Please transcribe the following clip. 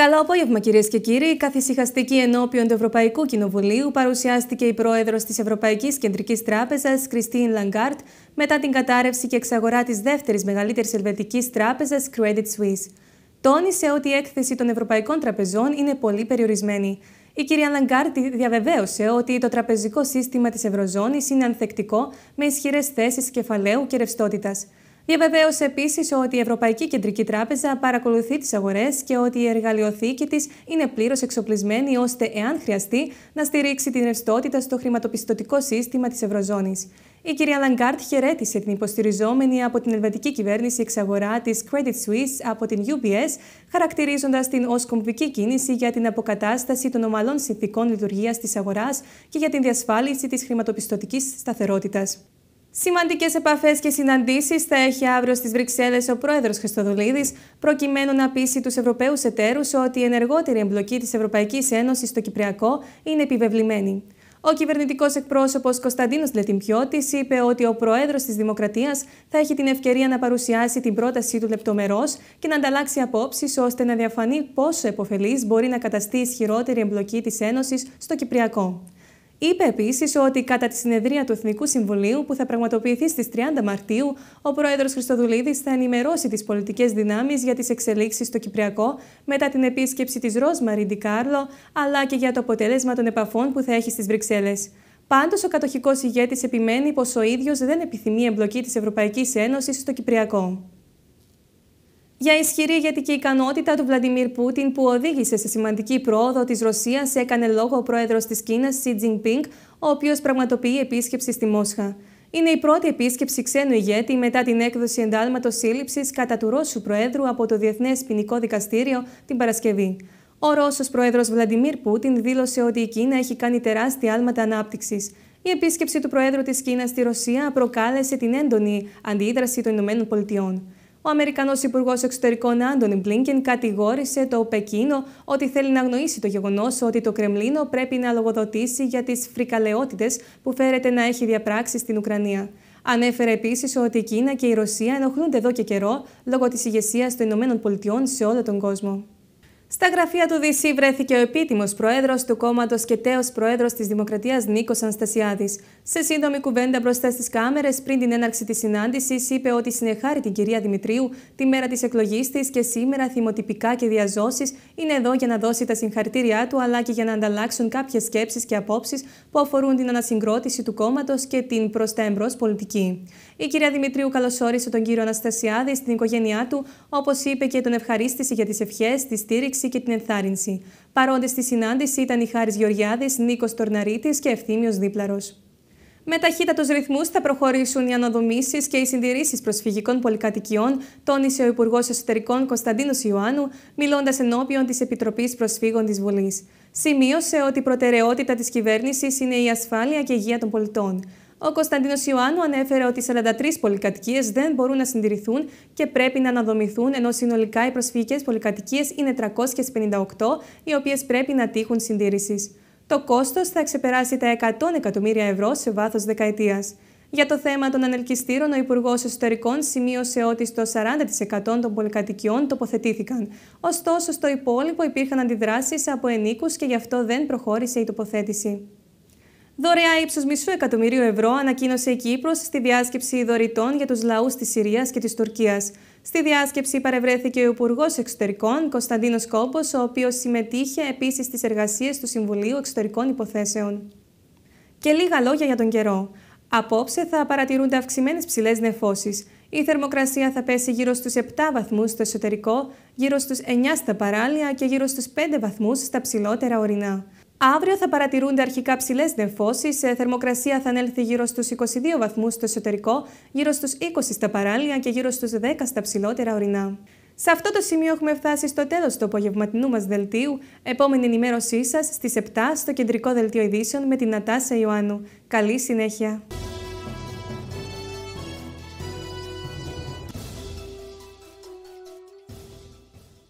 Καλό απόγευμα, κυρίες και κύριοι. Καθησυχαστική ενώπιον του Ευρωπαϊκού Κοινοβουλίου παρουσιάστηκε η πρόεδρος της Ευρωπαϊκής Κεντρικής Τράπεζας, Κριστίν Λαγκάρτ, μετά την κατάρρευση και εξαγορά της δεύτερης μεγαλύτερης ελβετικής τράπεζας, Credit Suisse. Τόνισε ότι η έκθεση των ευρωπαϊκών τραπεζών είναι πολύ περιορισμένη. Η κυρία Λαγκάρτ διαβεβαίωσε ότι το τραπεζικό σύστημα της Ευρωζώνης είναι ανθεκτικό με ισχυρές θέσεις κεφαλαίου και ρευστότητας. Διαβεβαίωσε επίσης ότι η Ευρωπαϊκή Κεντρική Τράπεζα παρακολουθεί τις αγορές και ότι η εργαλειοθήκη της είναι πλήρως εξοπλισμένη ώστε, εάν χρειαστεί, να στηρίξει την ρευστότητα στο χρηματοπιστωτικό σύστημα της Ευρωζώνης. Η κυρία Λαγκάρτ χαιρέτησε την υποστηριζόμενη από την ελβετική κυβέρνηση εξαγορά της Credit Suisse από την UBS, χαρακτηρίζοντας την ως κομβική κίνηση για την αποκατάσταση των ομαλών συνθήκων λειτουργίας της αγοράς και για την διασφάλιση της χρηματοπιστωτικής σταθερότητας. Σημαντικές επαφές και συναντήσεις θα έχει αύριο στις Βρυξέλλες ο πρόεδρος Χριστοδουλίδης, προκειμένου να πείσει τους Ευρωπαίους εταίρους ότι η ενεργότερη εμπλοκή της Ευρωπαϊκής Ένωσης στο Κυπριακό είναι επιβεβλημένη. Ο κυβερνητικός εκπρόσωπος Κωνσταντίνος Λετιμπιώτης είπε ότι ο πρόεδρος της Δημοκρατίας θα έχει την ευκαιρία να παρουσιάσει την πρότασή του λεπτομερώς και να ανταλλάξει απόψεις ώστε να διαφανεί πόσο επωφελής μπορεί να καταστεί ισχυρότερη εμπλοκή της Ένωσης στο Κυπριακό. Είπε επίσης ότι κατά τη συνεδρία του Εθνικού Συμβουλίου που θα πραγματοποιηθεί στις 30 Μαρτίου, ο πρόεδρος Χριστοδουλίδης θα ενημερώσει τις πολιτικές δυνάμεις για τις εξελίξεις στο Κυπριακό μετά την επίσκεψη της Ρόσμαρη Κάρλο, αλλά και για το αποτέλεσμα των επαφών που θα έχει στις Βρυξέλλες. Πάντως, ο κατοχικός ηγέτης επιμένει πως ο ίδιος δεν επιθυμεί εμπλοκή της Ευρωπαϊκής Ένωσης στο Κυπριακό. Για ισχυρή ηγετική ικανότητα του Βλαντιμίρ Πούτιν που οδήγησε σε σημαντική πρόοδο της Ρωσίας έκανε λόγο ο πρόεδρος της Κίνας Σι Τζινπίνγκ, ο οποίος πραγματοποιεί επίσκεψη στη Μόσχα. Είναι η πρώτη επίσκεψη ξένου ηγέτη μετά την έκδοση εντάλματος σύλληψης κατά του Ρώσου Προέδρου από το διεθνές Ποινικό Δικαστήριο την Παρασκευή. Ο Ρώσος Πρόεδρος Βλαντιμίρ Πούτιν δήλωσε ότι η Κίνα έχει κάνει τεράστια άλματα ανάπτυξης. Η επίσκεψη του Προέδρου της Κίνας στη Ρωσία προκάλεσε την έντονη αντίδραση των ΗΠΑ. Ο Αμερικανός Υπουργός Εξωτερικών Άντωνι Μπλίνκεν κατηγόρησε το Πεκίνο ότι θέλει να γνωρίσει το γεγονός ότι το Κρεμλίνο πρέπει να λογοδοτήσει για τις φρικαλαιότητες που φέρεται να έχει διαπράξει στην Ουκρανία. Ανέφερε επίσης ότι η Κίνα και η Ρωσία ενοχλούνται εδώ και καιρό λόγω της ηγεσίας των ΗΠΑ σε όλο τον κόσμο. Στα γραφεία του ΔΣ βρέθηκε ο επίτιμος πρόεδρο του κόμματος και τέος πρόεδρο της Δημοκρατίας Νίκος Αναστασιάδης. Σε σύντομη κουβέντα μπροστά στις κάμερες πριν την έναρξη της συνάντησης, είπε ότι συνεχάρει την κυρία Δημητρίου τη μέρα της εκλογής της και σήμερα θυμοτυπικά και διαζώσεις είναι εδώ για να δώσει τα συγχαρητήριά του αλλά και για να ανταλλάξουν κάποιες σκέψεις και απόψεις που αφορούν την ανασυγκρότηση του κόμματος και την προ τα εμπρό πολιτική. Η κυρία Δημητρίου καλωσόρισε τον κύριο Αναστασιάδη στην οικογένειά του, όπως είπε και τον ευχαρίστηση για τις ευχές, τη στήριξη και την ενθάρρυνση. Παρόντες στη συνάντηση ήταν η Χάρης Γεωργιάδης, Νίκος Τορναρίτης και Ευθύμιος Δίπλαρος. Με ταχύτατους ρυθμούς θα προχωρήσουν οι αναδομήσεις και οι συντηρήσεις προσφυγικών πολυκατοικιών, τόνισε ο Υπουργός Εσωτερικών Κωνσταντίνος Ιωάννου, μιλώντας ενώπιον της Επιτροπής Προσφύγων της Βουλής. Σημείωσε ότι η προτεραιότητα της κυβέρνησης είναι η ασφάλεια και η υγεία των πολιτών. Ο Κωνσταντίνος Ιωάννου ανέφερε ότι 43 πολυκατοικίες δεν μπορούν να συντηρηθούν και πρέπει να αναδομηθούν, ενώ συνολικά οι προσφυγικέ πολυκατοικίες είναι 358, οι οποίες πρέπει να τύχουν συντήρησης. Το κόστος θα ξεπεράσει τα 100 εκατομμύρια ευρώ σε βάθος δεκαετίας. Για το θέμα των ανελκυστήρων, ο Υπουργός Εσωτερικών σημείωσε ότι στο 40% των πολυκατοικιών τοποθετήθηκαν. Ωστόσο, στο υπόλοιπο υπήρχαν αντιδράσεις από ενίκους και γι' αυτό δεν προχώρησε η τοποθέτηση. Δωρεά ύψου μισού εκατομμυρίου ευρώ ανακοίνωσε η Κύπρος στη διάσκεψη δωρητών για τους λαούς της Συρίας και της Τουρκίας. Στη διάσκεψη παρευρέθηκε ο Υπουργός Εξωτερικών Κωνσταντίνος Κόπο, ο οποίος συμμετείχε επίσης στις εργασίες του Συμβουλίου Εξωτερικών Υποθέσεων. Και λίγα λόγια για τον καιρό. Απόψε θα παρατηρούνται αυξημένες ψηλές νεφώσεις. Η θερμοκρασία θα πέσει γύρω στους 7 βαθμούς στο εσωτερικό, γύρω στους 9 στα παράλια και γύρω στους 5 βαθμούς στα ψηλότερα ορεινά. Αύριο θα παρατηρούνται αρχικά ψηλές νεφώσεις. Θερμοκρασία θα ανέλθει γύρω στους 22 βαθμούς στο εσωτερικό, γύρω στους 20 στα παράλια και γύρω στους 10 στα ψηλότερα ορεινά. Σε αυτό το σημείο έχουμε φτάσει στο τέλος του απογευματινού μας δελτίου. Επόμενη ενημέρωσή σας στις 7 στο κεντρικό δελτίο ειδήσεων με την Νατάσα Ιωάννου. Καλή συνέχεια.